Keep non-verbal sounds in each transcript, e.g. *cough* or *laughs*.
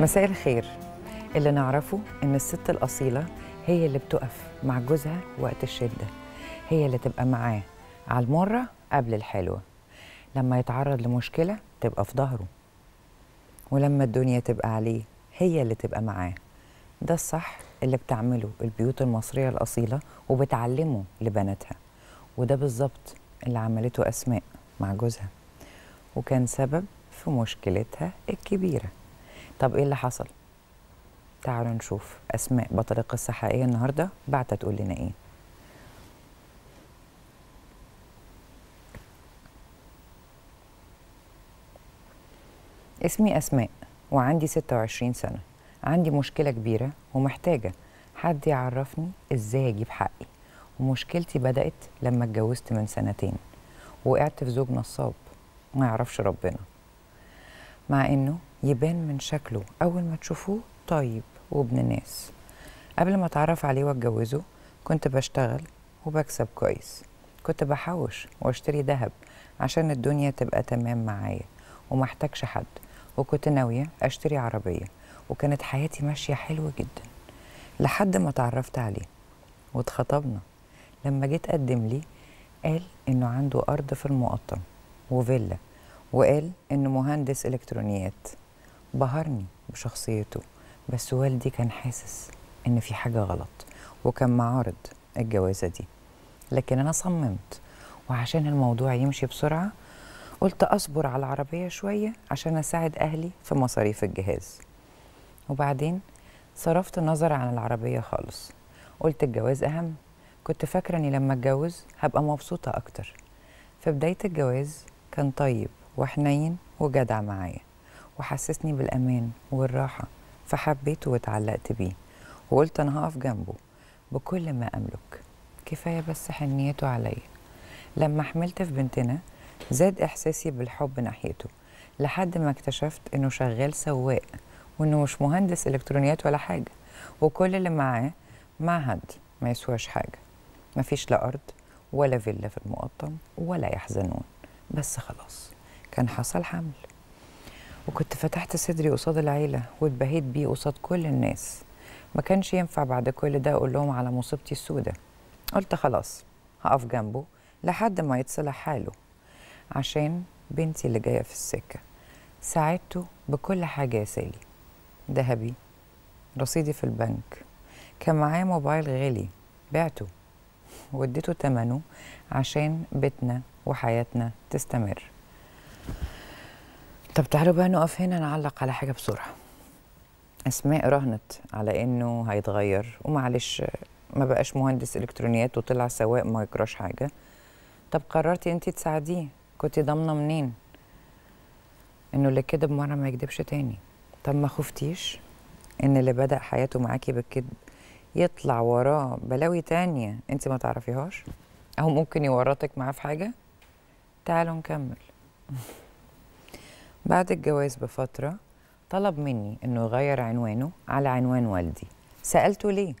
مساء الخير اللي نعرفه ان الست الاصيله هي اللي بتقف مع جوزها وقت الشده هي اللي تبقى معاه على المره قبل الحلوه لما يتعرض لمشكله تبقى في ظهره ولما الدنيا تبقى عليه هي اللي تبقى معاه ده الصح اللي بتعمله البيوت المصريه الاصيله وبتعلمه لبناتها وده بالظبط اللي عملته اسماء مع جوزها وكان سبب في مشكلتها الكبيره طب ايه اللي حصل تعالوا نشوف اسماء بطل القصه حقيقيه النهارده بعتها تقول لنا ايه اسمي اسماء وعندي 26 سنه عندي مشكله كبيره ومحتاجه حد يعرفني ازاي اجيب حقي ومشكلتي بدات لما اتجوزت من سنتين وقعت في زوج نصاب ما يعرفش ربنا مع انه يبان من شكله أول ما تشوفوه طيب وابن ناس قبل ما اتعرف عليه واتجوزه كنت بشتغل وبكسب كويس كنت بحوش واشتري ذهب عشان الدنيا تبقى تمام معايا ومحتاجش حد وكنت ناوية اشتري عربية وكانت حياتي ماشية حلوة جدا لحد ما اتعرفت عليه واتخطبنا لما جيت قدم لي قال انه عنده ارض في المقطم وفيلا وقال انه مهندس الكترونيات بهرني بشخصيته بس والدي كان حاسس ان في حاجه غلط وكان معارض الجوازه دي لكن انا صممت وعشان الموضوع يمشي بسرعه قلت اصبر على العربيه شويه عشان اساعد اهلي في مصاريف الجهاز وبعدين صرفت النظر عن العربيه خالص قلت الجواز اهم كنت فاكره اني لما اتجوز هبقى مبسوطه اكتر في بدايه الجواز كان طيب وحنين وجدع معايا وحسسني بالأمان والراحة فحبيته واتعلقت بيه وقلت أنا هقف جنبه بكل ما أملك كفاية بس حنيته عليا لما حملت في بنتنا زاد إحساسي بالحب ناحيته لحد ما اكتشفت إنه شغال سواق وإنه مش مهندس إلكترونيات ولا حاجة وكل اللي معاه معهد ما يسواش حاجة مفيش لا أرض ولا فيلا في المقطم ولا يحزنون بس خلاص كان حصل حمل وكنت فتحت صدري قصاد العيله واتبهيت بيه قصاد كل الناس ما كانش ينفع بعد كل ده اقول لهم على مصيبتي السودة قلت خلاص هقف جنبه لحد ما يتصلح حاله عشان بنتي اللي جايه في السكه ساعدته بكل حاجه يا سالي ذهبي رصيدي في البنك كان معايا موبايل غالي بعته واديته تمنه عشان بيتنا وحياتنا تستمر طب تعالوا بقى نقف هنا نعلق على حاجه بسرعه اسماء راهنت على انه هيتغير ومعلش ما بقاش مهندس الكترونيات وطلع سواق ما يجراش حاجه طب قررتي انت تساعديه كنت ضامنه منين انه اللي كدب مره ما يكدبش تاني طب ما خفتيش ان اللي بدا حياته معاكي بالكذب يطلع وراه بلاوي تانية انت ما تعرفيهاش او ممكن يورطك معاه في حاجه تعالوا نكمل *laughs* بعد الجواز بفترة طلب مني إنه يغير عنوانه على عنوان والدي سألته ليه؟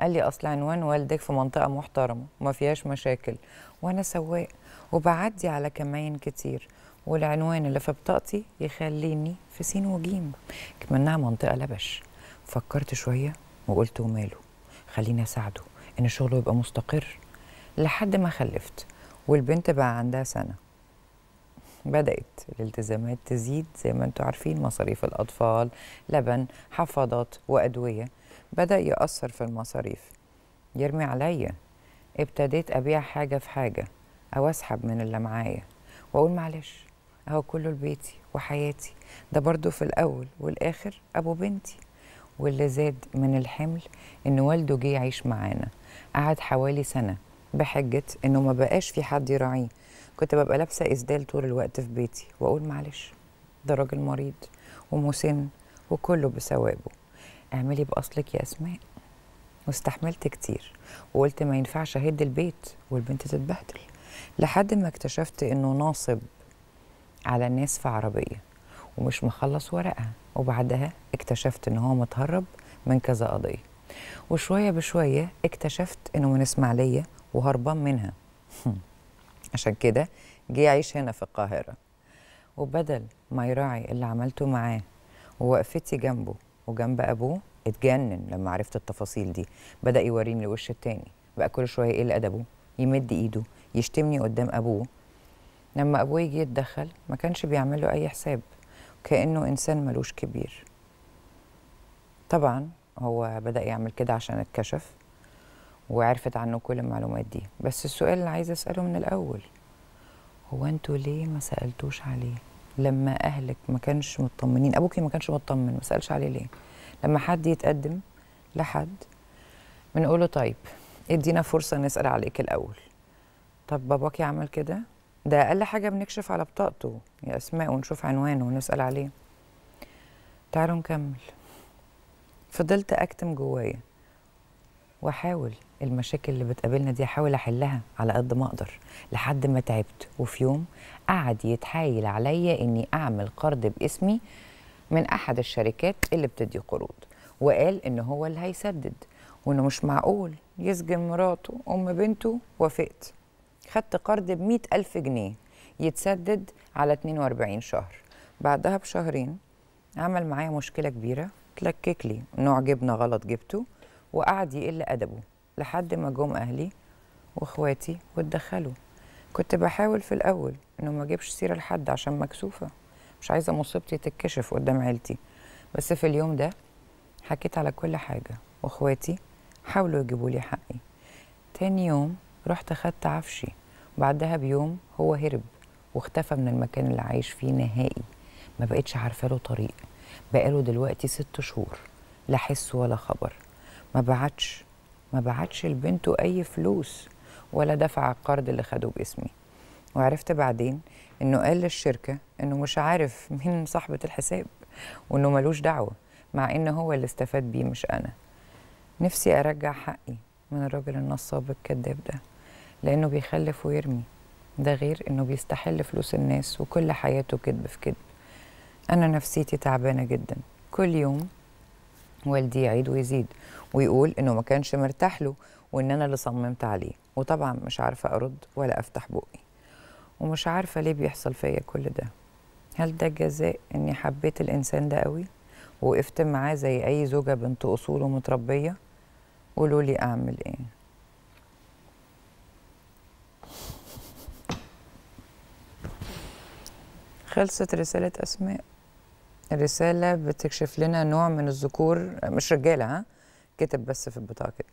قال لي أصل عنوان والدك في منطقة محترمة وما فيهاش مشاكل وأنا سواق وبعدي على كمين كتير والعنوان اللي في بطاقتي يخليني في سين وجيم كمنها منطقة لبش فكرت شوية وقلت وماله خليني أساعده إن شغله يبقى مستقر لحد ما خلفت والبنت بقى عندها سنة بدأت الالتزامات تزيد زي ما انتم عارفين مصاريف الأطفال لبن حفاضات وأدوية بدأ يأثر في المصاريف يرمي عليا ابتديت أبيع حاجة في حاجة أو أسحب من اللي معايا وأقول معلش أهو كله لبيتي وحياتي ده برضو في الأول والآخر أبو بنتي واللي زاد من الحمل إن والده جه يعيش معانا قعد حوالي سنة بحجة إنه ما بقاش في حد يراعيه كنت ببقى لابسه اسدال طول الوقت في بيتي واقول معلش ده راجل مريض ومسن وكله بثوابه اعملي باصلك يا اسماء واستحملت كتير وقلت ما ينفعش اهد البيت والبنت تتبهدل لحد ما اكتشفت انه ناصب على الناس في عربيه ومش مخلص ورقها وبعدها اكتشفت ان هو متهرب من كذا قضيه وشويه بشويه اكتشفت انه من اسماعيليه وهربان منها *laughs* عشان كده جه يعيش هنا في القاهرة وبدل ما يراعي اللي عملته معاه ووقفتي جنبه وجنب أبوه اتجنن لما عرفت التفاصيل دي بدأ يوريني الوش التاني بقى كل شوية يقل أدبه يمد إيده يشتمني قدام أبوه لما أبوه يجي يتدخل ما كانش بيعمل له أي حساب كأنه إنسان ملوش كبير طبعا هو بدأ يعمل كده عشان اتكشف وعرفت عنه كل المعلومات دي بس السؤال اللي عايزه اساله من الاول هو انتوا ليه ما سالتوش عليه لما اهلك ما كانش مطمنين ابوكي ما كانش مطمن ما سالش عليه ليه لما حد يتقدم لحد بنقول له طيب ادينا فرصه نسال عليك الاول طب باباكي عمل كده ده اقل حاجه بنكشف على بطاقته يا اسماء ونشوف عنوانه ونسال عليه تعالوا نكمل فضلت اكتم جوايا واحاول المشاكل اللي بتقابلنا دي احاول احلها على قد ما اقدر لحد ما تعبت وفي يوم قعد يتحايل عليا اني اعمل قرض باسمي من احد الشركات اللي بتدي قروض وقال ان هو اللي هيسدد وانه مش معقول يسجن مراته ام بنته وافقت خدت قرض ب ألف جنيه يتسدد على 42 شهر بعدها بشهرين عمل معايا مشكله كبيره تلكك لي نوع جبنه غلط جبته وقعد يقل ادبه لحد ما جم اهلي واخواتي واتدخلوا كنت بحاول في الاول انه ما اجيبش سيره لحد عشان مكسوفه مش عايزه مصيبتي تتكشف قدام عيلتي بس في اليوم ده حكيت على كل حاجه واخواتي حاولوا يجيبوا لي حقي تاني يوم رحت أخدت عفشي بعدها بيوم هو هرب واختفى من المكان اللي عايش فيه نهائي ما بقتش عارفه له طريق بقاله دلوقتي ست شهور لا حس ولا خبر ما بعتش ما بعتش لبنته أي فلوس ولا دفع القرض اللي خده باسمي وعرفت بعدين إنه قال للشركة إنه مش عارف مين صاحبة الحساب وإنه ملوش دعوة مع إن هو اللي استفاد بيه مش أنا نفسي أرجع حقي من الراجل النصاب الكذاب ده لأنه بيخلف ويرمي ده غير إنه بيستحل فلوس الناس وكل حياته كذب في كذب أنا نفسيتي تعبانة جدا كل يوم والدي يعيد ويزيد ويقول انه ما كانش مرتاح له وان انا اللي صممت عليه وطبعا مش عارفه ارد ولا افتح بقي ومش عارفه ليه بيحصل فيا كل ده هل ده جزاء اني حبيت الانسان ده قوي وقفت معاه زي اي زوجه بنت اصول ومتربيه قولوا لي اعمل ايه خلصت رساله اسماء الرسالة بتكشف لنا نوع من الذكور مش رجالة ها كتب بس في البطاقة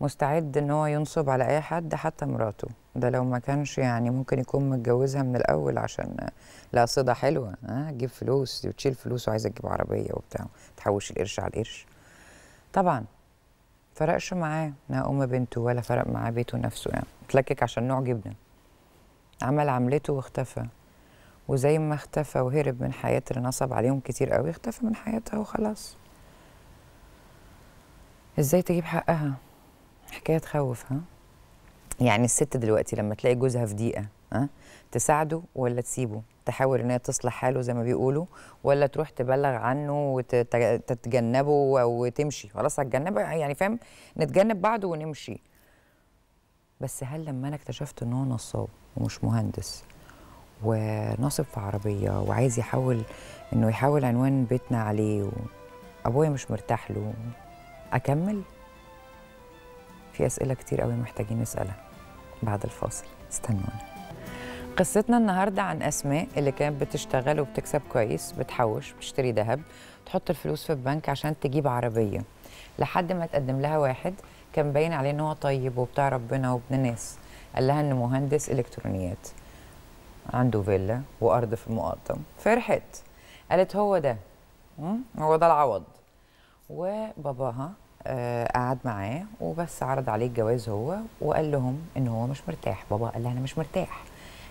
مستعد ان هو ينصب على اي حد حتى مراته ده لو ما كانش يعني ممكن يكون متجوزها من الاول عشان لا صدى حلوه ها تجيب فلوس وتشيل فلوس وعايزه تجيب عربيه وبتاع تحوش القرش على القرش طبعا فرقش معاه لا ام بنته ولا فرق معاه بيته نفسه يعني اتلكك عشان نوع جبنه عمل عملته واختفى وزي ما اختفى وهرب من حياة اللي نصب عليهم كتير قوي اختفى من حياتها وخلاص ازاي تجيب حقها حكاية تخوف ها يعني الست دلوقتي لما تلاقي جوزها في ضيقة ها تساعده ولا تسيبه تحاول ان هي تصلح حاله زي ما بيقولوا ولا تروح تبلغ عنه وتتجنبه وتمشي خلاص هتجنبه يعني فاهم نتجنب بعض ونمشي بس هل لما انا اكتشفت ان هو نصاب ومش مهندس وناصب في عربيه وعايز يحول انه يحول عنوان بيتنا عليه وابويا مش مرتاح له اكمل في اسئله كتير قوي محتاجين نسالها بعد الفاصل استنونا قصتنا النهارده عن اسماء اللي كانت بتشتغل وبتكسب كويس بتحوش بتشتري ذهب تحط الفلوس في البنك عشان تجيب عربيه لحد ما تقدم لها واحد كان باين عليه ان هو طيب وبتاع ربنا وابن ناس قال لها انه مهندس الكترونيات عنده فيلا وارض في المقطم فرحت قالت هو ده هو ده العوض وباباها آه، قعد معاه وبس عرض عليه الجواز هو وقال لهم ان هو مش مرتاح بابا قال لها انا مش مرتاح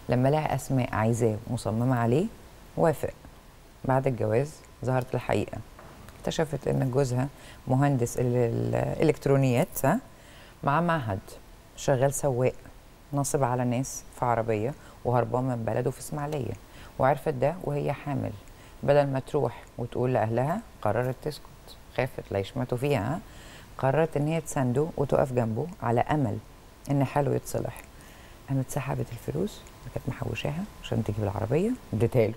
لما لقى اسماء عايزاه مصممه عليه وافق بعد الجواز ظهرت الحقيقه اكتشفت ان جوزها مهندس الالكترونيات ها معاه معهد شغال سواق نصب على ناس في عربيه وهربان من بلده في اسماعيليه وعرفت ده وهي حامل بدل ما تروح وتقول لاهلها قررت تسكت خافت لا يشمتوا فيها قررت ان هي تسنده وتقف جنبه على امل ان حاله يتصلح قامت سحبت الفلوس اللي كانت محوشاها عشان تجيب العربيه اديتها له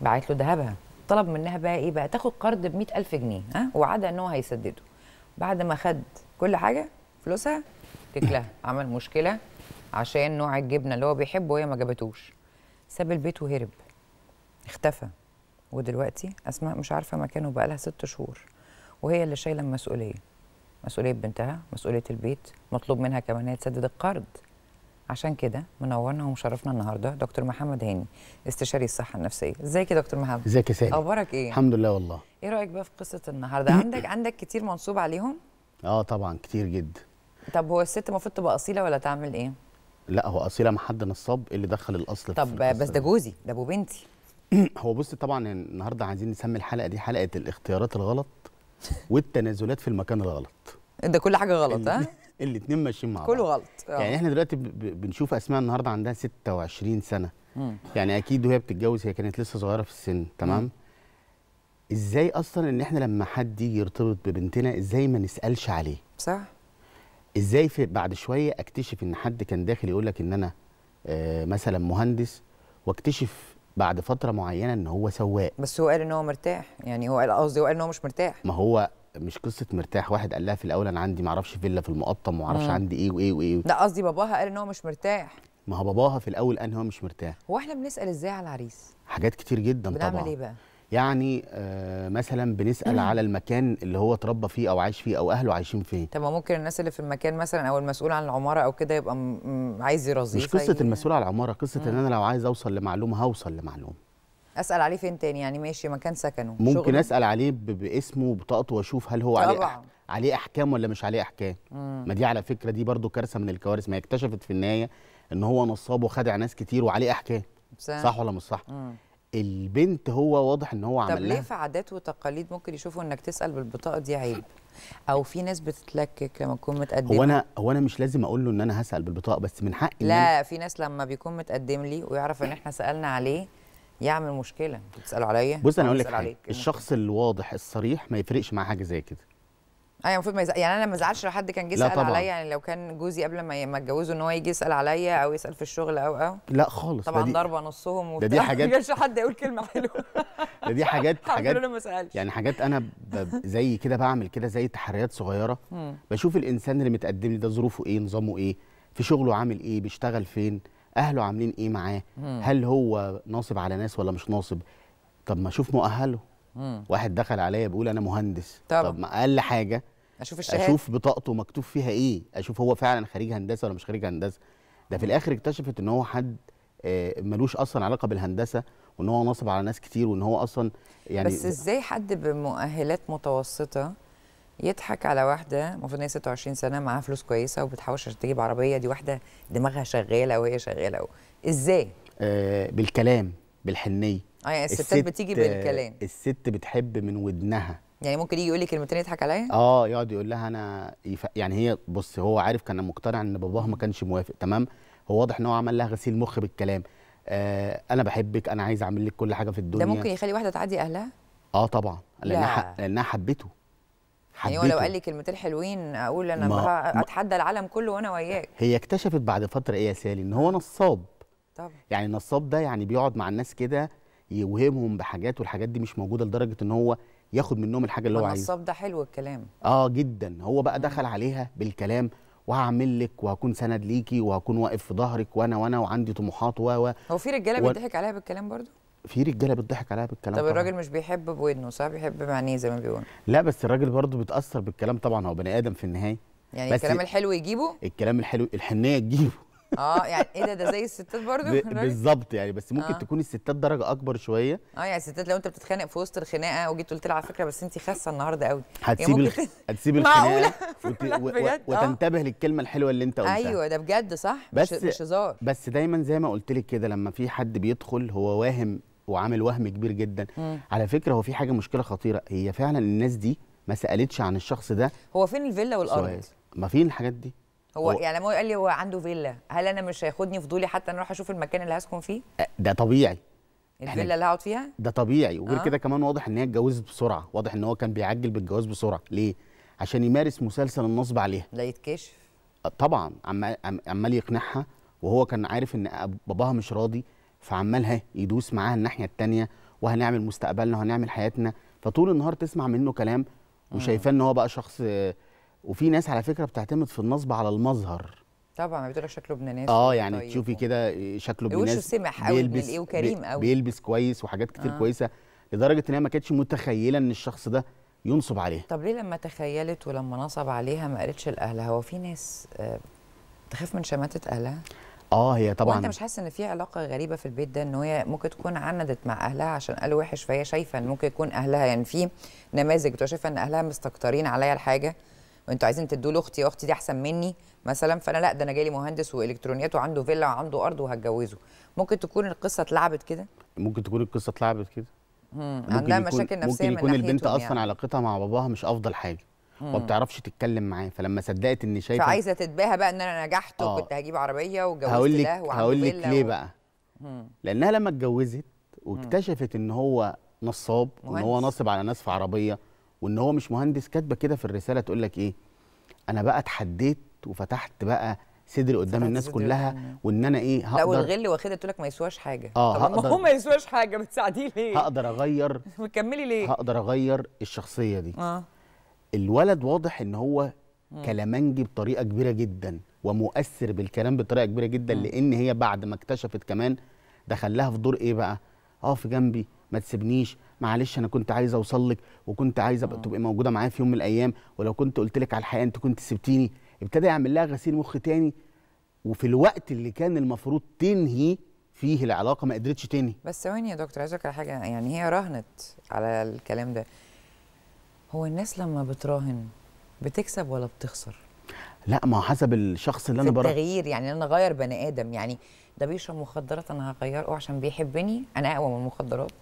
بعت له ذهبها طلب منها بقى ايه بقى تاخد قرض ب ألف جنيه ها وعدا ان هو هيسدده بعد ما خد كل حاجه فلوسها تكله عمل مشكله عشان نوع الجبنه اللي هو بيحبه وهي ما جابتوش ساب البيت وهرب اختفى ودلوقتي اسماء مش عارفه مكانه بقى لها ست شهور وهي اللي شايله المسؤوليه مسؤوليه بنتها مسؤوليه البيت مطلوب منها كمان هي تسدد القرض عشان كده منورنا ومشرفنا النهارده دكتور محمد هاني استشاري الصحه النفسيه ازيك يا دكتور محمد ازيك يا سالم اخبارك ايه الحمد لله والله ايه رايك بقى في قصه النهارده *laughs* عندك عندك كتير منصوب عليهم اه طبعا كتير جدا طب هو الست المفروض تبقى اصيله ولا تعمل ايه لا هو اصيله حد نصاب اللي دخل الاصل طب في بس ده جوزي ده ابو بنتي *clears throat* هو بص طبعا النهارده عايزين نسمي الحلقه دي حلقه الاختيارات الغلط والتنازلات في المكان الغلط ده كل حاجه غلط ها *laughs* الاثنين ماشيين مع بعض كله غلط أوه. يعني احنا دلوقتي بنشوف اسماء النهارده عندها 26 سنه مم. يعني اكيد وهي بتتجوز هي كانت لسه صغيره في السن تمام مم. ازاي اصلا ان احنا لما حد يجي يرتبط ببنتنا ازاي ما نسالش عليه صح ازاي في بعد شويه اكتشف ان حد كان داخل يقول لك ان انا آه، مثلا مهندس واكتشف بعد فتره معينه ان هو سواق بس هو قال ان هو مرتاح يعني هو قال قصدي هو قال ان هو مش مرتاح ما هو مش قصه مرتاح واحد قال لها في الاول انا عندي معرفش فيلا في المقطم ومعرفش عندي ايه وايه وايه لا قصدي باباها قال ان هو مش مرتاح ما هو باباها في الاول قال ان هو مش مرتاح هو احنا بنسال ازاي على العريس حاجات كتير جدا بنعمل طبعا بنعمل ايه بقى يعني آه، مثلا بنسال على المكان اللي هو اتربى فيه او عايش فيه او اهله عايشين فين طب ممكن الناس اللي في المكان مثلا او المسؤول عن العماره او كده يبقى عايز يرضيه مش قصه يعني المسؤول عن العماره قصه ان انا لو عايز اوصل لمعلومه هوصل لمعلومه اسال عليه فين تاني يعني ماشي مكان سكنه ممكن اسال عليه باسمه وبطاقته واشوف هل هو عليه أح... عليه احكام ولا مش عليه احكام مم. ما دي على فكره دي برضو كارثه من الكوارث ما اكتشفت في النهايه ان هو نصاب وخدع ناس كتير وعليه احكام صح ولا مش صح مم. البنت هو واضح ان هو عملها طب ليه في عادات وتقاليد ممكن يشوفوا انك تسال بالبطاقه دي عيب او في ناس بتتلكك لما تكون متقدمه هو انا هو انا مش لازم اقول له ان انا هسال بالبطاقه بس من حقي لا في ناس لما بيكون متقدم لي ويعرف ان احنا سالنا عليه يعمل مشكله بتسالوا عليا بص انا اقول لك الشخص الواضح الصريح ما يفرقش معاه حاجه زي كده ايوه المفروض ما يزعل يعني انا ما ازعلش لو حد كان جه يسال عليا يعني لو كان جوزي قبل ما ما اتجوزه ان هو يجي يسال عليا او يسال في الشغل او او لا خالص طبعا ضربه نصهم وبتاع دي حاجات *laughs* ما حد يقول كلمه حلوه *laughs* ده دي حاجات حاجات ما يعني حاجات انا زي كده بعمل كده زي تحريات صغيره بشوف الانسان اللي متقدم لي ده ظروفه ايه نظامه ايه في شغله عامل ايه بيشتغل فين اهله عاملين ايه معاه هل هو ناصب على ناس ولا مش ناصب طب ما اشوف مؤهله واحد دخل عليا بيقول انا مهندس طب, طب ما اقل حاجه اشوف الشهاده اشوف بطاقته مكتوب فيها ايه اشوف هو فعلا خريج هندسه ولا مش خريج هندسه ده في الاخر اكتشفت ان هو حد آه، ملوش اصلا علاقه بالهندسه وان هو نصب على ناس كتير وان هو اصلا يعني بس ازاي حد بمؤهلات متوسطه يضحك على واحده المفروض هي 26 سنه معاها فلوس كويسه وبتحوش عشان تجيب عربيه دي واحده دماغها شغاله وهي شغاله و... ازاي آه بالكلام بالحنيه اه يعني الستات بتيجي بالكلام الست بتحب من ودنها يعني ممكن يجي يقول لي كلمتين يضحك عليا اه يقعد يقول لها انا يف... يعني هي بص هو عارف كان مقتنع ان باباها ما كانش موافق تمام هو واضح ان هو عمل لها غسيل مخ بالكلام آه انا بحبك انا عايز اعمل لك كل حاجه في الدنيا ده ممكن يخلي واحده تعدي اهلها اه طبعا لانها لا. لانها حبته حبيته. يعني هو لو قال لي كلمتين حلوين اقول انا ما... اتحدى العالم كله وانا وياك هي اكتشفت بعد فتره ايه يا سالي ان هو نصاب طبعا يعني النصاب ده يعني بيقعد مع الناس كده يوهمهم بحاجات والحاجات دي مش موجوده لدرجه ان هو ياخد منهم الحاجه اللي هو عايزها النصاب ده حلو الكلام اه جدا هو بقى دخل عليها بالكلام وهعمل لك وهكون سند ليكي وهكون واقف في ظهرك وانا وانا وعندي طموحات و و هو في رجاله و... بيضحك عليها بالكلام برضو في رجاله بتضحك عليها بالكلام طب الراجل مش بيحب بودنه صح بيحب بعينيه زي ما بيقولوا لا بس الراجل برضو بيتاثر بالكلام طبعا هو بني ادم في النهايه يعني الكلام الحلو يجيبه الكلام الحلو الحنيه تجيبه اه يعني ايه ده ده زي الستات برضه بالظبط يعني بس ممكن آه. تكون الستات درجه اكبر شويه اه يعني الستات لو انت بتتخانق في وسط الخناقه وجيت قلت لها على فكره بس انت خاسه النهارده قوي يعني هتسيب الخ... *laughs* هتسيب الخناقه وت... *laughs* و... و... آه. وتنتبه آه. للكلمه الحلوه اللي انت قلتها ايوه ده بجد صح بس مش هزار بس دايما زي ما قلت لك كده لما في حد بيدخل هو واهم وعامل وهم كبير جدا م. على فكره هو في حاجه مشكله خطيره هي فعلا الناس دي ما سالتش عن الشخص ده هو فين الفيلا والارض ما فين الحاجات دي هو, هو يعني لما قال لي هو عنده فيلا هل انا مش هياخدني فضولي حتى انا اروح اشوف المكان اللي هسكن فيه أه، ده طبيعي الفيلا اللي هقعد فيها ده طبيعي وغير آه. كده كمان واضح ان هي اتجوزت بسرعه واضح ان هو كان بيعجل بالجواز بسرعه ليه عشان يمارس مسلسل النصب عليها لا يتكشف أه، طبعا عمال عمال يقنعها وهو كان عارف ان باباها مش راضي فعمالها يدوس معاها الناحيه الثانيه وهنعمل مستقبلنا وهنعمل حياتنا فطول النهار تسمع منه كلام وشايفاه ان هو بقى شخص وفي ناس على فكره بتعتمد في النصب على المظهر طبعا بيقول لك شكله ابن ناس اه يعني طيب. تشوفي كده آه، شكله ابن ناس وشه سمح قوي بيلبس ايه وكريم قوي بيلبس كويس وحاجات كتير آه. كويسه لدرجه ان هي ما كانتش متخيله ان الشخص ده ينصب عليها طب ليه لما تخيلت ولما نصب عليها ما قالتش لاهلها هو في ناس آه تخاف من شماته اهلها اه هي طبعا وانت مش حاسس ان في علاقه غريبه في البيت ده ان هي ممكن تكون عندت مع اهلها عشان قالوا وحش فهي شايفه ان ممكن يكون اهلها يعني في نماذج بتبقى شايفه ان اهلها مستكترين عليا الحاجه وانتوا عايزين تدوا له اختي اختي دي احسن مني مثلا فانا لا ده انا جالي مهندس والكترونيات وعنده فيلا وعنده ارض وهتجوزه ممكن تكون القصه اتلعبت كده ممكن تكون القصه اتلعبت كده عندها مشاكل نفسيه ممكن يكون من البنت اصلا يعني. علاقتها مع باباها مش افضل حاجه ما بتعرفش تتكلم معاه فلما صدقت ان شايفه فعايزه تتباهى بقى ان انا نجحت آه. وكنت هجيب عربيه واتجوزت ده وعملت هقول لك ليه و... بقى مم. لانها لما اتجوزت واكتشفت ان هو نصاب وان هو ناصب على ناس في عربيه وان هو مش مهندس كاتبه كده في الرساله تقول لك ايه انا بقى اتحديت وفتحت بقى صدري قدام الناس كلها وان انا ايه هقدر لا والغل واخدها تقول لك ما يسواش حاجه آه طب ما هو ما يسواش حاجه بتساعديه ليه هقدر اغير وتكملي *laughs* ليه هقدر اغير الشخصيه دي اه الولد واضح ان هو كلامنجي بطريقه كبيره جدا ومؤثر بالكلام بطريقه كبيره جدا م. لان هي بعد ما اكتشفت كمان دخل لها في دور ايه بقى اه في جنبي ما تسيبنيش معلش انا كنت عايز اوصل لك وكنت عايز ابقى آه. تبقي موجوده معايا في يوم من الايام ولو كنت قلت لك على الحقيقه انت كنت سبتيني ابتدى يعمل لها غسيل مخ تاني وفي الوقت اللي كان المفروض تنهي فيه العلاقه ما قدرتش تنهي بس ثواني يا دكتور عايز على حاجه يعني هي راهنت على الكلام ده هو الناس لما بتراهن بتكسب ولا بتخسر لا ما حسب الشخص اللي انا بره التغيير يعني انا اغير بني ادم يعني ده بيشرب مخدرات انا هغيره عشان بيحبني انا اقوى من المخدرات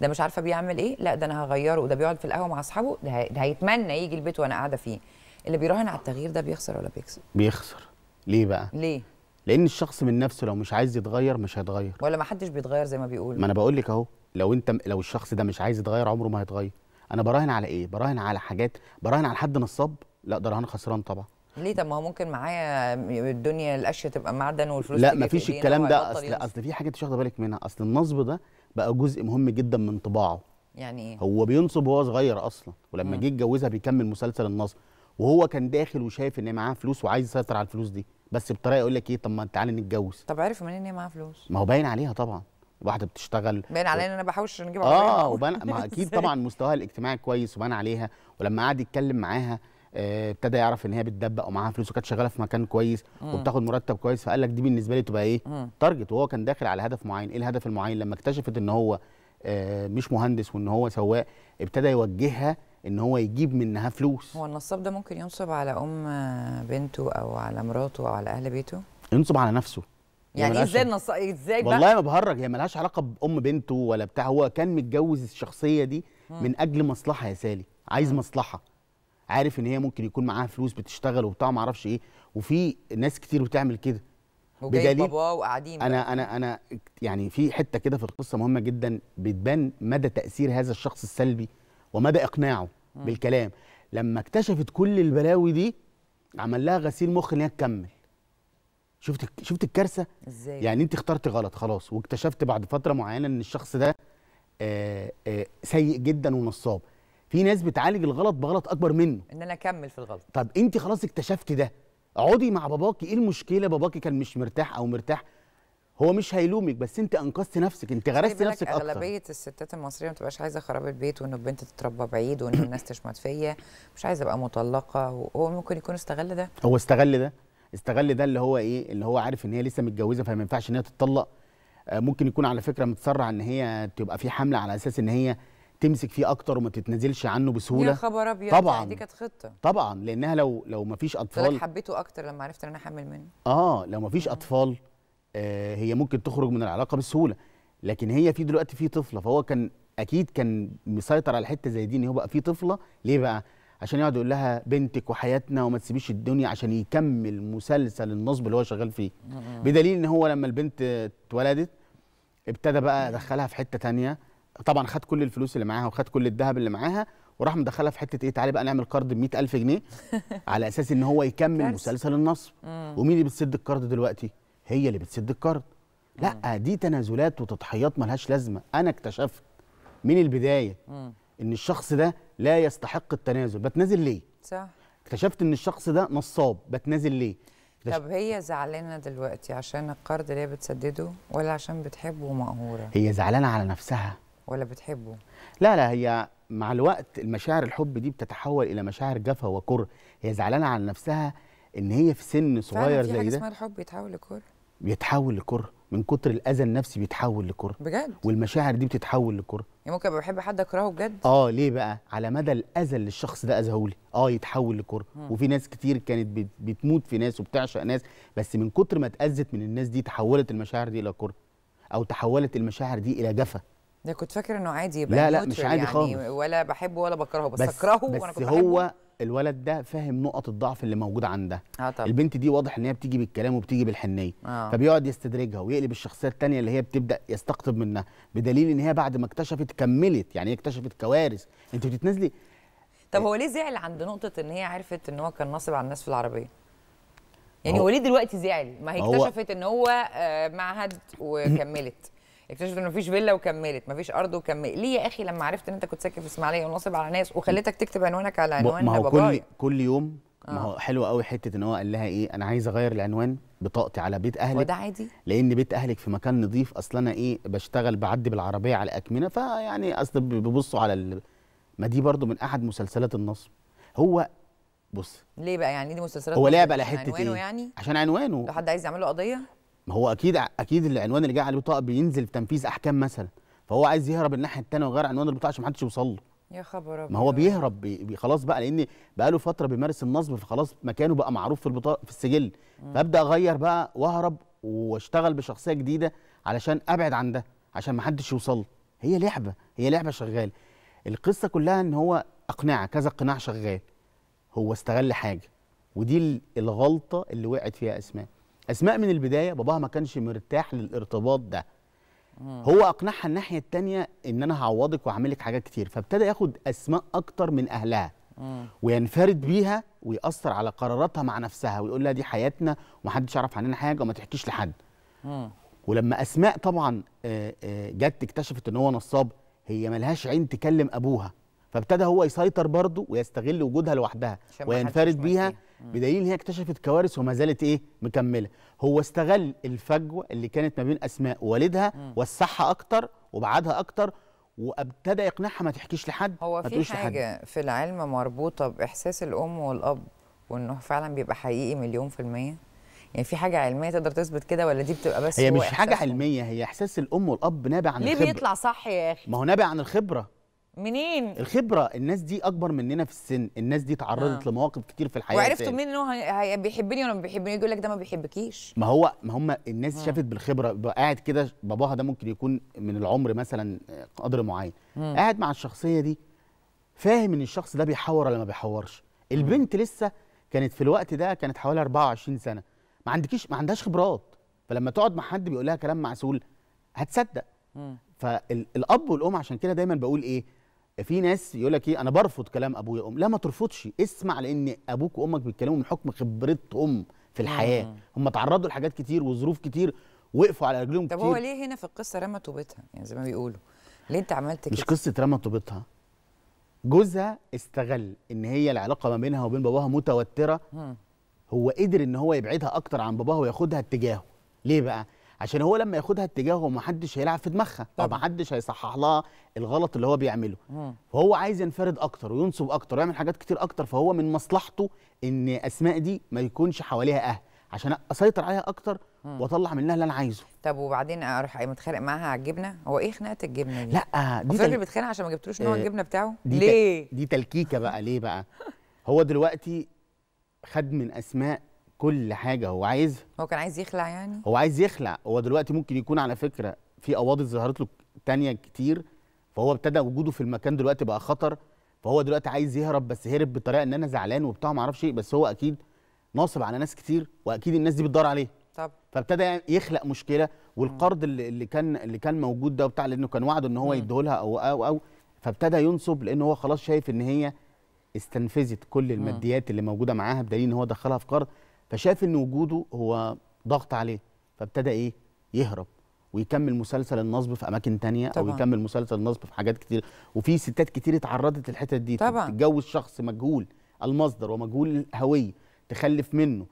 ده مش عارفه بيعمل ايه لا ده انا هغيره ده بيقعد في القهوه مع اصحابه ده, ده هيتمنى يجي البيت وانا قاعده فيه اللي بيراهن على التغيير ده بيخسر ولا بيكسب بيخسر ليه بقى ليه لان الشخص من نفسه لو مش عايز يتغير مش هيتغير ولا ما حدش بيتغير زي ما بيقول ما انا بقول لك اهو لو انت لو الشخص ده مش عايز يتغير عمره ما هيتغير انا براهن على ايه براهن على حاجات براهن على حد نصاب لا ده رهان خسران طبعا ليه طب ما هو ممكن معايا الدنيا القشه تبقى معدن والفلوس لا مفيش الكلام ده اصل اصل في حاجه انت واخده بالك منها اصل النصب ده بقى جزء مهم جدا من طباعه يعني ايه هو بينصب وهو صغير اصلا ولما جه يتجوزها بيكمل مسلسل النصب وهو كان داخل وشايف ان معاه فلوس وعايز يسيطر على الفلوس دي بس بطريقه يقول لك ايه طب ما تعالى نتجوز طب عرف منين ان هي معاها فلوس ما هو باين عليها طبعا واحده بتشتغل باين عليها ان انا بحوش نجيب آه، عربيه اه وبان ما اكيد طبعا مستواها الاجتماعي كويس وبان عليها ولما قعد يتكلم معاها آه، ابتدى يعرف ان هي بتدبق ومعاها فلوس وكانت شغاله في مكان كويس مم. وبتاخد مرتب كويس فقال لك دي بالنسبه لي تبقى ايه تارجت وهو كان داخل على هدف معين ايه الهدف المعين لما اكتشفت ان هو آه، مش مهندس وان هو سواق ابتدى يوجهها ان هو يجيب منها فلوس هو النصاب ده ممكن ينصب على ام بنته او على مراته او على اهل بيته ينصب على نفسه يعني ازاي النص ازاي بقى والله ما بهرج هي ملهاش علاقه بام بنته ولا بتاع هو كان متجوز الشخصيه دي من اجل مصلحه يا سالي عايز مصلحه عارف ان هي ممكن يكون معاها فلوس بتشتغل وبتاع ما اعرفش ايه وفي ناس كتير بتعمل كده بدليل باباه وقاعدين انا انا انا يعني في حته كده في القصه مهمه جدا بتبان مدى تاثير هذا الشخص السلبي ومدى اقناعه بالكلام لما اكتشفت كل البلاوي دي عمل لها غسيل مخ ان هي تكمل شفت شفت الكارثه ازاي يعني انت اخترت غلط خلاص واكتشفت بعد فتره معينه ان الشخص ده آآ آه، آآ آه، سيء جدا ونصاب في ناس بتعالج الغلط بغلط اكبر منه ان انا اكمل في الغلط طب انت خلاص اكتشفتي ده اقعدي مع باباكي ايه المشكله باباكي كان مش مرتاح او مرتاح هو مش هيلومك بس انت انقذت نفسك انت غرست نفسك اكتر اغلبيه الستات المصريه ما بتبقاش عايزه خراب البيت وان البنت تتربى بعيد وان الناس تشمت فيا مش عايزه ابقى مطلقه وهو ممكن يكون استغل ده هو استغل ده استغل ده اللي هو ايه اللي هو عارف ان هي لسه متجوزه فما ينفعش ان هي تتطلق آه، ممكن يكون على فكره متسرع ان هي تبقى في حمله على اساس ان هي تمسك فيه اكتر وما تتنازلش عنه بسهوله يا خبر ابيض طبعا دي كانت خطه طبعا لانها لو لو ما فيش اطفال حبيته اكتر لما عرفت ان انا حامل منه اه لو ما فيش اطفال آه هي ممكن تخرج من العلاقه بسهوله لكن هي في دلوقتي في طفله فهو كان اكيد كان مسيطر على حته زي دي ان هو بقى في طفله ليه بقى عشان يقعد يقول لها بنتك وحياتنا وما تسيبيش الدنيا عشان يكمل مسلسل النصب اللي هو شغال فيه بدليل ان هو لما البنت اتولدت ابتدى بقى يدخلها في حته ثانيه طبعا خد كل الفلوس اللي معاها وخد كل الذهب اللي معاها وراح مدخلها في حته ايه تعالي بقى نعمل قرض ب ألف جنيه *laughs* على اساس ان هو يكمل مسلسل النصب ومين اللي بتسد القرض دلوقتي هي اللي بتسد القرض لا آه، دي تنازلات وتضحيات ملهاش لازمه انا اكتشفت من البدايه ان الشخص ده لا يستحق التنازل بتنازل ليه صح اكتشفت ان الشخص ده نصاب بتنازل ليه طب هي زعلانه دلوقتي عشان القرض اللي هي بتسدده ولا عشان بتحبه ومقهوره هي زعلانه على نفسها ولا بتحبه لا لا هي مع الوقت المشاعر الحب دي بتتحول الى مشاعر جفا وكره هي زعلانه على نفسها ان هي في سن صغير زي ده اسمها الحب يتحول لكره بيتحول لكره من كتر الاذى النفسي بيتحول لكره بجد والمشاعر دي بتتحول لكره يعني ممكن ابقى بحب حد اكرهه بجد اه ليه بقى على مدى الاذى اللي الشخص ده اذاهولي اه يتحول لكره وفي ناس كتير كانت بتموت في ناس وبتعشق ناس بس من كتر ما اتاذت من الناس دي تحولت المشاعر دي الى كره او تحولت المشاعر دي الى جفا ده كنت فاكر انه عادي يبقى لا لا مش عادي يعني خالص ولا بحبه ولا بكرهه بس, بس اكرهه بس وانا كنت هو بحبه. الولد ده فاهم نقط الضعف اللي موجوده عنده آه البنت دي واضح ان هي بتيجي بالكلام وبتيجي بالحنيه آه. فبيقعد يستدرجها ويقلب الشخصيه الثانيه اللي هي بتبدا يستقطب منها بدليل ان هي بعد ما اكتشفت كملت يعني هي اكتشفت كوارث انت بتتنازلي طب هو ليه زعل عند نقطه ان هي عرفت ان هو كان ناصب على الناس في العربيه يعني هو ليه دلوقتي زعل ما هي اكتشفت ان هو آه، معهد وكملت اكتشفت ان مفيش فيلا وكملت مفيش ارض وكملت ليه يا اخي لما عرفت ان انت كنت ساكن في اسماعيليه وناصب على ناس وخليتك تكتب عنوانك على عنوان ما هو كل كل يوم ما هو آه. حلو قوي حته ان هو قال لها ايه انا عايز اغير العنوان بطاقتي على بيت اهلك وده عادي لان بيت اهلك في مكان نظيف اصل انا ايه بشتغل بعدي بالعربيه على اكمنه فيعني اصل بيبصوا على ال... ما دي برضو من احد مسلسلات النصب هو بص ليه بقى يعني دي مسلسلات هو لعب على حته ايه يعني عشان عنوانه لو حد عايز يعمل له قضيه ما هو اكيد اكيد العنوان اللي جاي عليه بطاقه بينزل في تنفيذ احكام مثلا فهو عايز يهرب الناحيه الثانيه ويغير عنوان البطاقه عشان ما حدش يوصل له يا خبر ما هو بيهرب بي خلاص بقى لان بقى له فتره بيمارس النصب فخلاص مكانه بقى معروف في البطاقه في السجل فابدا اغير بقى واهرب واشتغل بشخصيه جديده علشان ابعد عن ده عشان ما حدش يوصل هي لعبه هي لعبه شغاله القصه كلها ان هو اقنع كذا قناع شغال هو استغل حاجه ودي الغلطه اللي وقعت فيها اسماء اسماء من البدايه باباها ما كانش مرتاح للارتباط ده هو اقنعها الناحيه الثانيه ان انا هعوضك لك حاجات كتير فابتدى ياخد اسماء اكتر من اهلها وينفرد بيها ويأثر على قراراتها مع نفسها ويقول لها دي حياتنا ومحدش يعرف عننا حاجه وما تحكيش لحد ولما اسماء طبعا جت اكتشفت ان هو نصاب هي ملهاش عين تكلم ابوها فابتدى هو يسيطر برضه ويستغل وجودها لوحدها وينفرد بيها بدليل ان هي اكتشفت كوارث وما زالت ايه مكمله هو استغل الفجوه اللي كانت ما بين اسماء والدها وسعها اكتر وبعدها اكتر وابتدى يقنعها ما تحكيش لحد هو في حاجه لحد. في العلم مربوطه باحساس الام والاب وانه فعلا بيبقى حقيقي مليون في الميه يعني في حاجه علميه تقدر تثبت كده ولا دي بتبقى بس هي مش حاجه علميه هي احساس الام والاب نابع عن ليه الخبره ليه بيطلع صح يا اخي ما هو نابع عن الخبره منين الخبره الناس دي اكبر مننا في السن الناس دي اتعرضت آه. لمواقف كتير في الحياه وعرفتوا منين ان هو هي... بيحبني ولا ما بيحبني يقول لك ده ما بيحبكيش ما هو ما هم الناس آه. شافت بالخبره قاعد كده باباها ده ممكن يكون من العمر مثلا قدر معين مم. قاعد مع الشخصيه دي فاهم ان الشخص ده بيحور ولا ما بيحورش البنت مم. لسه كانت في الوقت ده كانت حوالي 24 سنه ما عندكيش ما عندهاش خبرات فلما تقعد مع حد بيقول لها كلام معسول هتصدق فالاب والام عشان كده دايما بقول ايه في ناس يقول لك ايه انا برفض كلام ابويا وام لا ما ترفضش اسمع لان ابوك وامك بيتكلموا من حكم خبرتهم في الحياه هم اتعرضوا لحاجات كتير وظروف كتير وقفوا على رجلهم كتير طب هو ليه هنا في القصه رمى طوبتها يعني زي ما بيقولوا ليه انت عملت كده مش قصه رمى طوبتها جوزها استغل ان هي العلاقه ما بينها وبين باباها متوتره هو قدر ان هو يبعدها اكتر عن باباها وياخدها اتجاهه ليه بقى عشان هو لما ياخدها اتجاهه محدش هيلعب في دماغها او محدش هيصحح لها الغلط اللي هو بيعمله مم. فهو عايز ينفرد اكتر وينصب اكتر ويعمل حاجات كتير اكتر فهو من مصلحته ان اسماء دي ما يكونش حواليها اهل عشان اسيطر عليها اكتر واطلع منها اللي انا عايزه طب وبعدين اروح متخانق معاها على الجبنه هو ايه خناقه الجبنه دي لا دي تل... بيتخانق عشان ما جبتلوش نوع آه، الجبنه بتاعه دي ليه دي تلكيكه بقى ليه بقى هو دلوقتي خد من اسماء كل حاجه هو عايزها هو كان عايز يخلع يعني هو عايز يخلع هو دلوقتي ممكن يكون على فكره في اواضي ظهرت له تانية كتير فهو ابتدى وجوده في المكان دلوقتي بقى خطر فهو دلوقتي عايز يهرب بس هرب بطريقه ان انا زعلان وبتاع ما اعرفش ايه بس هو اكيد ناصب على ناس كتير واكيد الناس دي بتدور عليه طب فابتدى يخلق مشكله والقرض اللي, اللي كان اللي كان موجود ده وبتاع لانه كان وعده ان هو يديهولها او او او فابتدى ينصب لان هو خلاص شايف ان هي استنفذت كل الماديات اللي موجوده معاها بدليل ان هو دخلها في قرض فشاف ان وجوده هو ضغط عليه فابتدى ايه يهرب ويكمل مسلسل النصب في اماكن تانية طبعا. او يكمل مسلسل النصب في حاجات كتير وفي ستات كتير اتعرضت للحتت دي طبعا تتجوز شخص مجهول المصدر ومجهول الهويه تخلف منه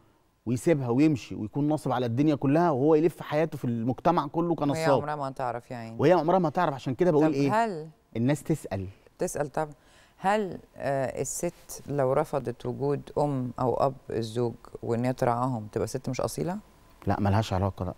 ويسيبها ويمشي ويكون نصب على الدنيا كلها وهو يلف حياته في المجتمع كله كنصاب وهي عمرها ما هتعرف يعني وهي عمرها ما هتعرف عشان كده بقول ايه هل الناس تسال تسال طبعا هل آه، الست لو رفضت وجود ام او اب الزوج وان هي ترعاهم تبقى ست مش اصيله؟ لا ملهاش علاقه لا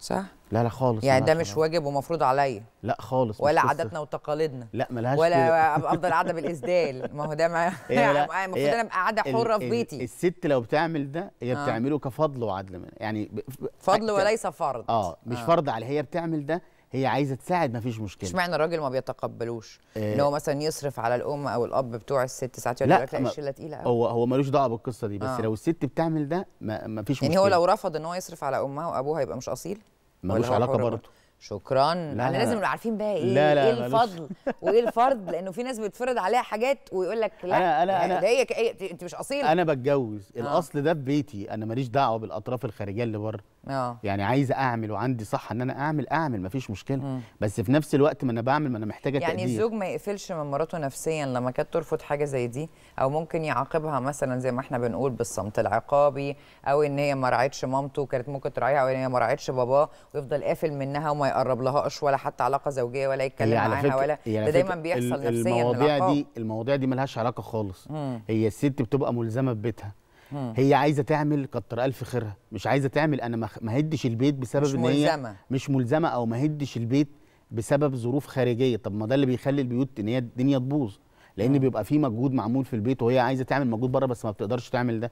صح؟ لا لا خالص يعني ده مش واجب ومفروض عليا لا خالص ولا عاداتنا وتقاليدنا لا ملهاش ولا افضل قاعده بالاسدال ما هو ده ما *laughs* إيه، *laughs* المفروض انا ابقى قاعده حره في بيتي الست لو بتعمل ده هي آه. بتعمله كفضل وعدل يعني فضل وليس فرض اه مش آه. فرض على هي بتعمل ده هي عايزه تساعد مفيش مشكله اشمعنى الراجل ما بيتقبلوش إيه ان هو مثلا يصرف على الام او الاب بتوع الست ساعات يقول لك لا الشله تقيله قوي هو هو ملوش دعوه بالقصه دي بس آه. لو الست بتعمل ده مفيش مشكله يعني هو لو رفض ان هو يصرف على امها وابوها يبقى مش اصيل ملوش علاقه برضه شكرا لا لا لازم نبقى عارفين بقى ايه لا لا ايه الفضل وايه الفرض لانه في ناس بتفرض عليها حاجات ويقول لك لا انا انا يعني انا هدايا انت مش اصيل انا بتجوز آه. الاصل ده في بيتي انا ماليش دعوه بالاطراف الخارجيه اللي بره اه يعني عايزه اعمل وعندي صح ان انا اعمل اعمل مفيش مشكله م. بس في نفس الوقت ما انا بعمل ما انا محتاجه يعني تقدير. الزوج ما يقفلش من مراته نفسيا لما كانت ترفض حاجه زي دي او ممكن يعاقبها مثلا زي ما احنا بنقول بالصمت العقابي او ان هي ما راعتش مامته كانت ممكن تراعيها او ان هي ما راعتش باباه ويفضل قافل منها وما يقرب لهاش ولا حتى علاقه زوجيه ولا يتكلم معاها ولا ده دايما بيحصل نفسيا المواضيع دي المواضيع دي ملهاش علاقه خالص مم. هي الست بتبقى ملزمه ببيتها هي عايزه تعمل كتر الف خيرها مش عايزه تعمل انا ما هدش البيت بسبب مش ان ملزمة. هي مش ملزمه او ما هدش البيت بسبب ظروف خارجيه طب ما ده اللي بيخلي البيوت ان هي الدنيا تبوظ لان مم. بيبقى في مجهود معمول في البيت وهي عايزه تعمل مجهود بره بس ما بتقدرش تعمل ده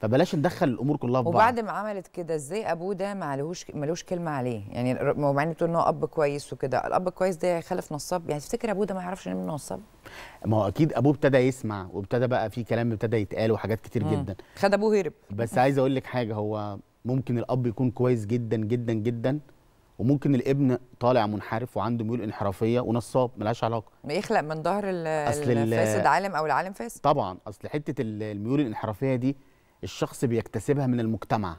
فبلاش ندخل الامور كلها في بعض وبعد ما عملت كده ازاي ابوه ده ما لهوش ما لهوش كلمه عليه يعني مع ان بتقول ان هو اب كويس وكده الاب كويس ده خلف نصاب يعني تفتكر ابوه ده ما يعرفش انه نصاب ما هو اكيد ابوه ابتدى يسمع وابتدى بقى في كلام ابتدى يتقال وحاجات كتير مم. جدا خد ابوه هرب بس عايز اقول لك حاجه هو ممكن الاب يكون كويس جدا جدا جدا وممكن الابن طالع منحرف وعنده ميول انحرافيه ونصاب ملهاش علاقه بيخلق من ظهر الفاسد عالم او العالم فاسد طبعا اصل حته الميول الانحرافيه دي الشخص بيكتسبها من المجتمع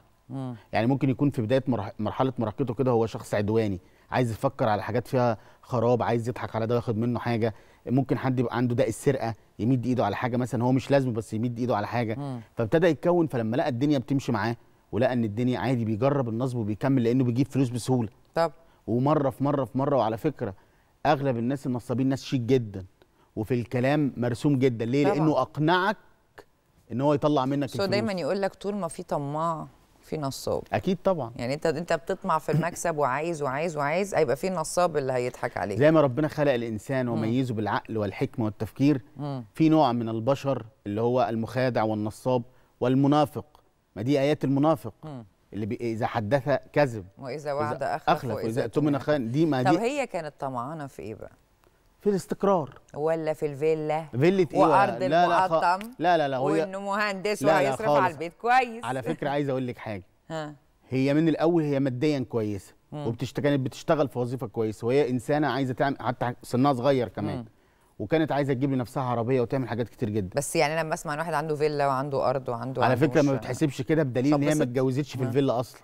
يعني ممكن يكون في بدايه مرحله مراهقته كده هو شخص عدواني عايز يفكر على حاجات فيها خراب عايز يضحك على ده وياخد منه حاجه ممكن حد يبقى عنده داء السرقه يمد ايده على حاجه مثلا هو مش لازم بس يمد ايده على حاجه فابتدى يتكون فلما لقى الدنيا بتمشي معاه ولقى ان الدنيا عادي بيجرب النصب وبيكمل لانه بيجيب فلوس بسهوله طب ومره في مره في مره وعلى فكره اغلب الناس النصابين ناس شيك جدا وفي الكلام مرسوم جدا ليه طبعا. لانه اقنعك ان هو يطلع منك الفلوس دايما يقول لك طول ما في طماع في نصاب اكيد طبعا يعني انت انت بتطمع في المكسب وعايز وعايز وعايز هيبقى في نصاب اللي هيضحك عليك زي ما ربنا خلق الانسان وميزه بالعقل والحكمه والتفكير مم. في نوع من البشر اللي هو المخادع والنصاب والمنافق ما دي ايات المنافق مم. اللي بي... اذا حدث كذب واذا وعد أخلف واذا اؤتمن خان دي ما دي طب هي كانت طمعانه في ايه بقى في الاستقرار ولا في الفيلا فيلا ايه وارض لا المقطم لا, لا لا لا هو وانه مهندس وهيصرف على البيت كويس على فكره عايز اقول لك حاجه ها هي من الاول هي ماديا كويسه وبتشتغل كانت بتشتغل في وظيفه كويسه وهي انسانه عايزه تعمل حتى سنها صغير كمان م. وكانت عايزه تجيب لنفسها عربيه وتعمل حاجات كتير جدا بس يعني لما اسمع ان واحد عنده فيلا وعنده ارض وعنده على فكره ما بتحسبش كده بدليل ان هي ما اتجوزتش في الفيلا اصلا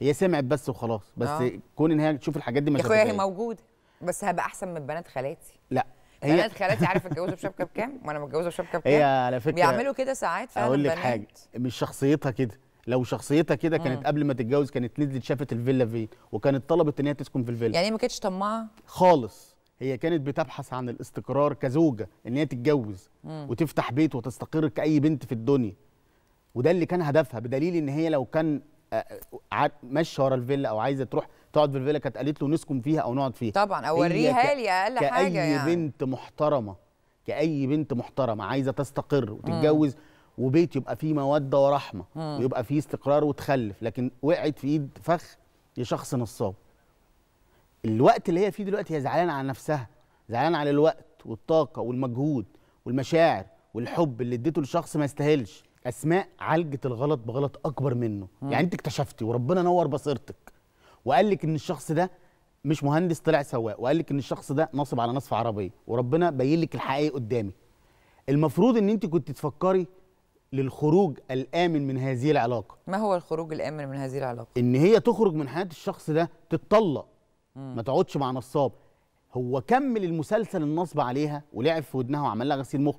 هي سمعت بس وخلاص بس آه. كون ان هي تشوف الحاجات دي ما يا اخويا هي موجوده بس هبقى احسن من بنات خالاتي لا هي بنات خالاتي عارف اتجوزوا بشبكه بكام وانا متجوزه بشبكه بكام هي على فكره بيعملوا كده ساعات فعلا اقول لك حاجه مش شخصيتها كده لو شخصيتها كده كانت قبل ما تتجوز كانت نزلت شافت الفيلا فين وكانت طلبت ان هي تسكن في الفيلا يعني ما كانتش طماعه خالص هي كانت بتبحث عن الاستقرار كزوجه ان هي تتجوز وتفتح بيت وتستقر كاي بنت في الدنيا وده اللي كان هدفها بدليل ان هي لو كان آه، آه، ماشيه ورا الفيلا او عايزه تروح تقعد في الفيلا كانت قالت له نسكن فيها او نقعد فيها طبعا او وريها لي اقل حاجه كأي يعني. بنت محترمه كاي بنت محترمه عايزه تستقر وتتجوز وبيت يبقى فيه موده ورحمه مم. ويبقى فيه استقرار وتخلف لكن وقعت في ايد فخ لشخص نصاب الوقت اللي هي فيه دلوقتي هي زعلانه على نفسها زعلانه على الوقت والطاقه والمجهود والمشاعر والحب اللي اديته لشخص ما يستاهلش اسماء عالجت الغلط بغلط اكبر منه مم. يعني انت اكتشفتي وربنا نور بصيرتك وقال لك ان الشخص ده مش مهندس طلع سواق وقال لك ان الشخص ده نصب على نصف عربيه وربنا بين لك الحقيقه قدامي المفروض ان انت كنت تفكري للخروج الامن من هذه العلاقه ما هو الخروج الامن من هذه العلاقه ان هي تخرج من حياه الشخص ده تتطلق ما تقعدش مع نصاب هو كمل المسلسل النصب عليها ولعب في ودنها وعمل لها غسيل مخ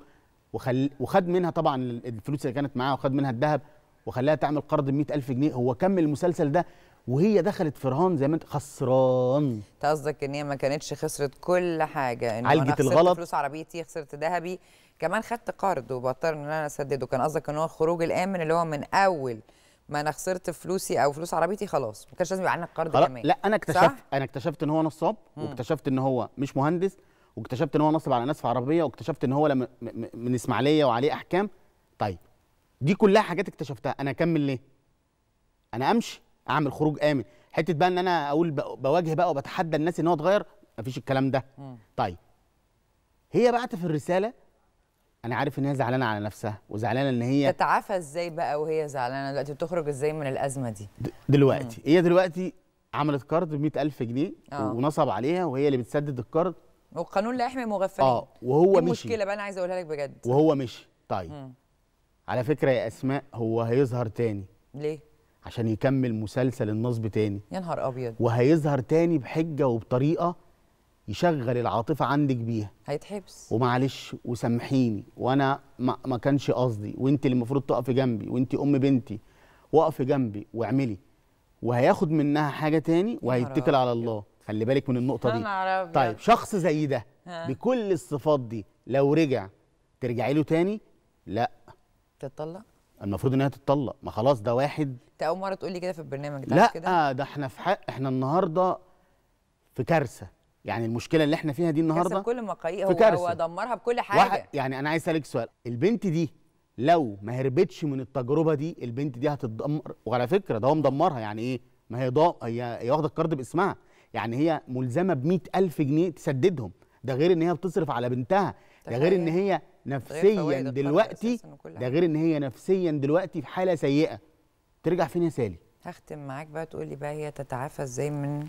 وخل... وخد منها طبعا الفلوس اللي كانت معاها وخد منها الذهب وخلاها تعمل قرض ب 100000 جنيه هو كمل المسلسل ده وهي دخلت في رهان زي ما انت خسران انت قصدك ان هي ما كانتش خسرت كل حاجه ان عالجت انا الغلط فلوس عربيتي خسرت ذهبي كمان خدت قرض وبضطر ان انا اسدده كان قصدك ان هو الخروج الامن اللي هو من اول ما انا خسرت فلوسي او فلوس عربيتي خلاص ما كانش لازم يبقى عندك قرض كمان لا انا اكتشفت انا اكتشفت ان هو نصاب واكتشفت ان هو مش مهندس واكتشفت ان هو نصب على ناس في عربيه واكتشفت ان هو لما من اسماعيليه وعليه احكام طيب دي كلها حاجات اكتشفتها انا اكمل ليه انا امشي اعمل خروج امن حته بقى ان انا اقول بواجه بقى وبتحدى الناس ان هو اتغير مفيش الكلام ده طيب هي بعت في الرساله انا عارف ان هي زعلانه على نفسها وزعلانه ان هي تتعافى ازاي بقى وهي زعلانه دلوقتي وتخرج ازاي من الازمه دي دلوقتي مم. هي دلوقتي عملت كارد ب 100000 جنيه أوه. ونصب عليها وهي اللي بتسدد الكارد والقانون لا يحمي مغفلين اه وهو إيه مشي المشكله بقى انا عايز اقولها لك بجد وهو مشي طيب مم. على فكره يا اسماء هو هيظهر تاني ليه عشان يكمل مسلسل النصب تاني يا نهار ابيض وهيظهر تاني بحجه وبطريقه يشغل العاطفه عندك بيها هيتحبس ومعلش وسامحيني وانا ما, ما كانش قصدي وانت اللي المفروض تقفي جنبي وانت ام بنتي واقفي جنبي واعملي وهياخد منها حاجه تاني وهيتكل على الله خلي بالك من النقطه دي طيب شخص زي ده بكل الصفات دي لو رجع ترجعي له تاني لا تتطلق المفروض ان هي تتطلق ما خلاص ده واحد انت اول مره تقول لي كده في البرنامج ده لا كده؟ آه، ده احنا في حق احنا النهارده في كارثه يعني المشكله اللي احنا فيها دي النهارده بكل مقاييس هو كارثة. هو دمرها بكل حاجه واحد يعني انا عايز اسالك سؤال البنت دي لو ما هربتش من التجربه دي البنت دي هتتدمر وعلى فكره ده هو مدمرها يعني ايه ما هي ضا هي, هي واخده الكارد باسمها يعني هي ملزمه ب ألف جنيه تسددهم ده غير ان هي بتصرف على بنتها ده غير ان هي نفسيا دلوقتي ده غير ان هي نفسيا دلوقتي في حاله سيئه ترجع فين يا سالي هختم معاك بقى تقول لي بقى هي تتعافى ازاي من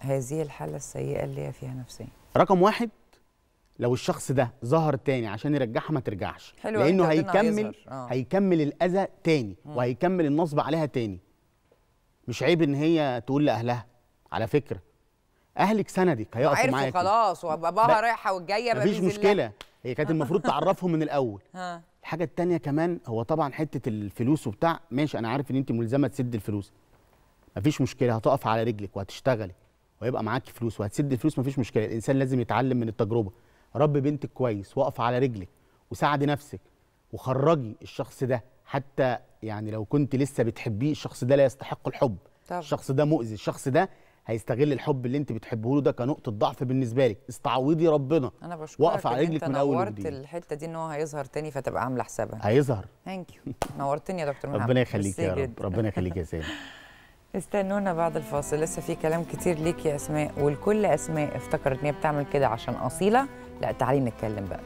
هذه الحاله السيئه اللي هي فيها نفسيا رقم واحد لو الشخص ده ظهر تاني عشان يرجعها ما ترجعش حلو لانه هيكمل آه. هيكمل الاذى تاني م. وهيكمل النصب عليها تاني مش عيب ان هي تقول لاهلها على فكره اهلك سندك هيقفوا معاك عرفوا خلاص وباباها رايحه والجايه مفيش مشكله هي كانت المفروض تعرفهم من الاول *laughs* الحاجه الثانيه كمان هو طبعا حته الفلوس وبتاع ماشي انا عارف ان انت ملزمه تسد الفلوس مفيش مشكله هتقف على رجلك وهتشتغلي وهيبقى معاكي فلوس وهتسد الفلوس مفيش مشكله الانسان لازم يتعلم من التجربه رب بنتك كويس واقف على رجلك وساعدي نفسك وخرجي الشخص ده حتى يعني لو كنت لسه بتحبيه الشخص ده لا يستحق الحب طبعا. الشخص ده مؤذي الشخص ده هيستغل الحب اللي انت بتحبه له ده كنقطه ضعف بالنسبه لك استعوضي ربنا انا بشكرك واقف على رجلك من اول نورت الحته دي ان هو هيظهر تاني فتبقى عامله حسابها هيظهر ثانك يو نورتني يا دكتور محمد ربنا يخليك يا رب ربنا يخليك يا سامي *laughs* استنونا بعد الفاصل لسه في كلام كتير ليك يا اسماء والكل اسماء افتكرت ان هي بتعمل كده عشان اصيله لا تعالي نتكلم بقى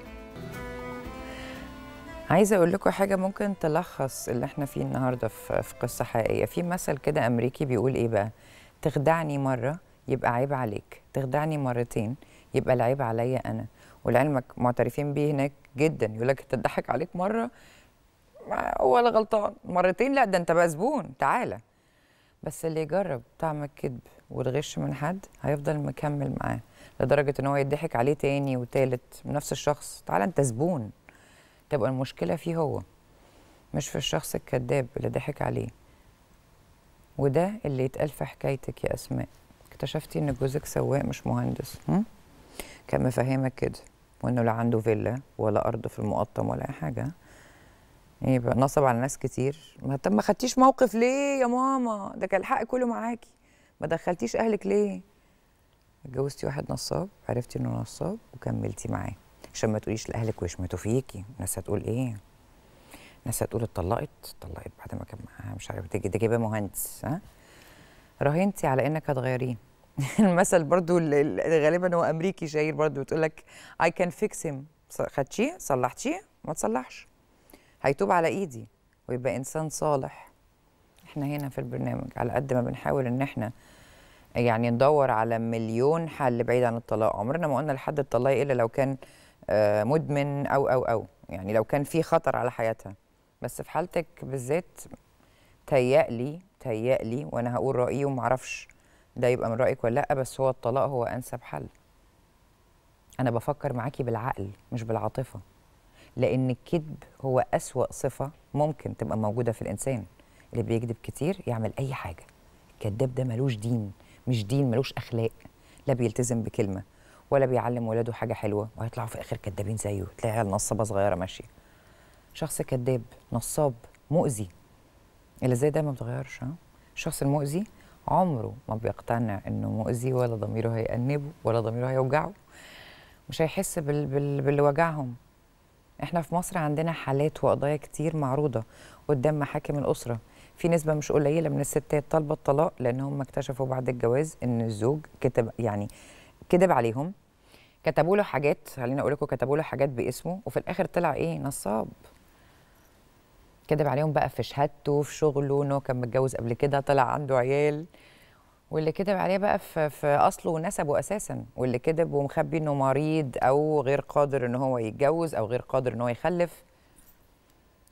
عايزه اقول لكم حاجه ممكن تلخص اللي احنا فيه النهارده في قصه حقيقيه في مثل كده امريكي بيقول ايه بقى تخدعني مرة يبقى عيب عليك تخدعني مرتين يبقى العيب عليا أنا ولعلمك معترفين بيه هناك جدا يقول لك تضحك عليك مرة هو اللي غلطان مرتين لا ده أنت بقى زبون تعالى بس اللي يجرب طعم الكذب والغش من حد هيفضل مكمل معاه لدرجه ان هو يضحك عليه تاني وتالت من نفس الشخص تعالى انت زبون تبقى المشكله فيه هو مش في الشخص الكذاب اللي ضحك عليه وده اللي يتقال في حكايتك يا اسماء اكتشفتي ان جوزك سواق مش مهندس هم؟ كان مفهمك كده وانه لا عنده فيلا ولا ارض في المقطم ولا اي حاجه يبقى نصب على ناس كتير ما طب ما خدتيش موقف ليه يا ماما ده كان الحق كله معاكي ما دخلتيش اهلك ليه اتجوزتي واحد نصاب عرفتي انه نصاب وكملتي معاه عشان ما تقوليش لاهلك ويشمتوا فيكي الناس هتقول ايه ناس هتقول اتطلقت اتطلقت بعد ما كان معاها مش عارف تيجي ده جايبه مهندس ها راهنتي على انك هتغيريه *laughs* المثل برضو اللي غالبا هو امريكي شهير برضو بتقول لك اي كان فيكس هيم خدتيه صلحتيه ما تصلحش هيتوب على ايدي ويبقى انسان صالح احنا هنا في البرنامج على قد ما بنحاول ان احنا يعني ندور على مليون حل بعيد عن الطلاق عمرنا ما قلنا لحد الطلاق الا لو كان آه، مدمن او او او يعني لو كان في خطر على حياتها بس في حالتك بالذات تيألي تيألي وانا هقول رايي ومعرفش ده يبقى من رايك ولا لا بس هو الطلاق هو انسب حل انا بفكر معاكي بالعقل مش بالعاطفه لان الكذب هو اسوا صفه ممكن تبقى موجوده في الانسان اللي بيكذب كتير يعمل اي حاجه الكذاب ده ملوش دين مش دين ملوش اخلاق لا بيلتزم بكلمه ولا بيعلم ولاده حاجه حلوه وهيطلعوا في الاخر كدابين زيه تلاقي عيال نصابه صغيره ماشيه شخص كذاب نصاب مؤذي اللي زي ده ما بتغيرش ها الشخص المؤذي عمره ما بيقتنع انه مؤذي ولا ضميره هيأنبه ولا ضميره هيوجعه مش هيحس بال... بال... باللي وجعهم احنا في مصر عندنا حالات وقضايا كتير معروضه قدام محاكم الاسره في نسبه مش قليله من الستات طالبه الطلاق لان هم اكتشفوا بعد الجواز ان الزوج كتب يعني كذب عليهم كتبوا له حاجات خليني اقول لكم كتبوا له حاجات باسمه وفي الاخر طلع ايه نصاب كذب عليهم بقى في شهادته في شغله انه كان متجوز قبل كده طلع عنده عيال واللي كذب عليه بقى في, في اصله ونسبه اساسا واللي كذب ومخبي انه مريض او غير قادر ان هو يتجوز او غير قادر ان هو يخلف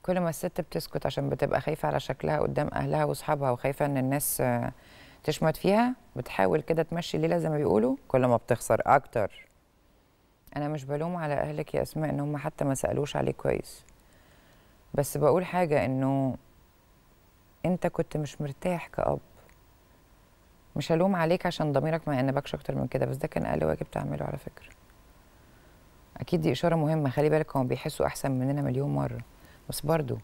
كل ما الست بتسكت عشان بتبقى خايفه على شكلها قدام اهلها واصحابها وخايفه ان الناس آه، تشمت فيها بتحاول كده تمشي الليله زي ما بيقولوا كل ما بتخسر اكتر انا مش بلوم على اهلك يا اسماء ان هم حتى ما سالوش عليك كويس بس بقول حاجه انه انت كنت مش مرتاح كأب مش هلوم عليك عشان ضميرك ما يأنبكش اكتر من كده بس ده كان اقل واجب تعمله على فكره اكيد دي اشاره مهمه خلي بالك هم بيحسوا احسن مننا مليون مره بس برضو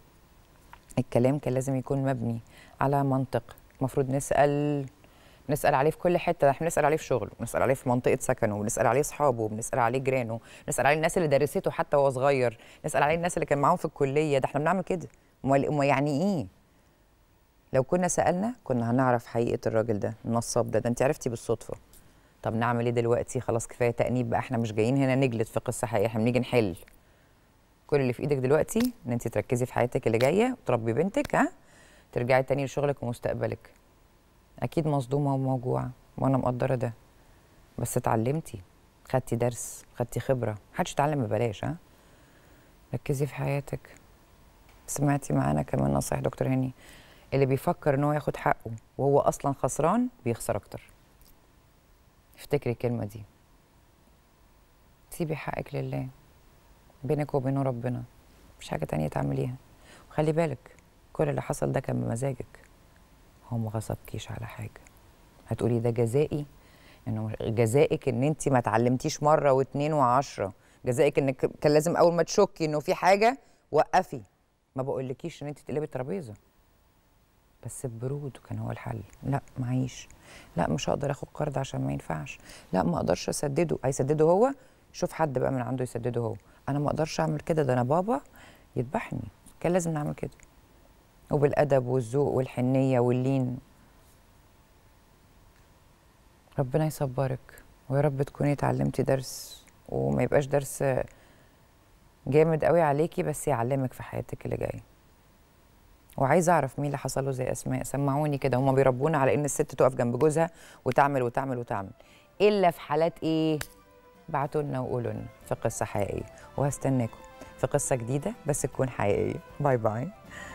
الكلام كان لازم يكون مبني على منطق المفروض نسال نسال عليه في كل حته احنا بنسال عليه في شغله بنسال عليه في منطقه سكنه بنسال عليه اصحابه بنسال عليه جيرانه بنسال عليه الناس اللي درسته حتى وهو صغير نسال عليه الناس اللي كان معاهم في الكليه ده احنا بنعمل كده امال يعني ايه لو كنا سالنا كنا هنعرف حقيقه الراجل ده النصاب ده ده انت عرفتي بالصدفه طب نعمل ايه دلوقتي خلاص كفايه تانيب بقى احنا مش جايين هنا نجلد في قصه حقيقيه احنا بنيجي نحل كل اللي في ايدك دلوقتي ان انت تركزي في حياتك اللي جايه وتربي بنتك ها ترجعي تاني لشغلك ومستقبلك اكيد مصدومه وموجوعه وانا مقدره ده بس اتعلمتي خدتي درس خدتي خبره محدش اتعلم ببلاش ها ركزي في حياتك سمعتي معانا كمان نصيحه دكتور هاني اللي بيفكر ان هو ياخد حقه وهو اصلا خسران بيخسر اكتر افتكري الكلمه دي سيبي حقك لله بينك وبينه ربنا مش حاجه تانية تعمليها وخلي بالك كل اللي حصل ده كان بمزاجك هو ما غصبكيش على حاجه هتقولي ده جزائي انه جزائك ان انت ما اتعلمتيش مره واثنين وعشره جزائك انك كان لازم اول ما تشكي انه في حاجه وقفي ما بقولكيش ان انت تقلبي الترابيزه بس البرود كان هو الحل لا معيش لا مش هقدر اخد قرض عشان ما ينفعش لا ما اقدرش اسدده هيسدده هو شوف حد بقى من عنده يسدده هو انا ما اقدرش اعمل كده ده انا بابا يذبحني كان لازم نعمل كده وبالأدب والذوق والحنية واللين ربنا يصبرك ويا رب تكوني اتعلمتي درس وما يبقاش درس جامد قوي عليكي بس يعلمك في حياتك اللي جايه وعايزه اعرف مين اللي حصل له زي اسماء سمعوني كده هما بيربونا على ان الست تقف جنب جوزها وتعمل وتعمل وتعمل الا في حالات ايه بعتوا لنا وقولوا لنا في قصه حقيقيه وهستناكم في قصه جديده بس تكون حقيقيه باي باي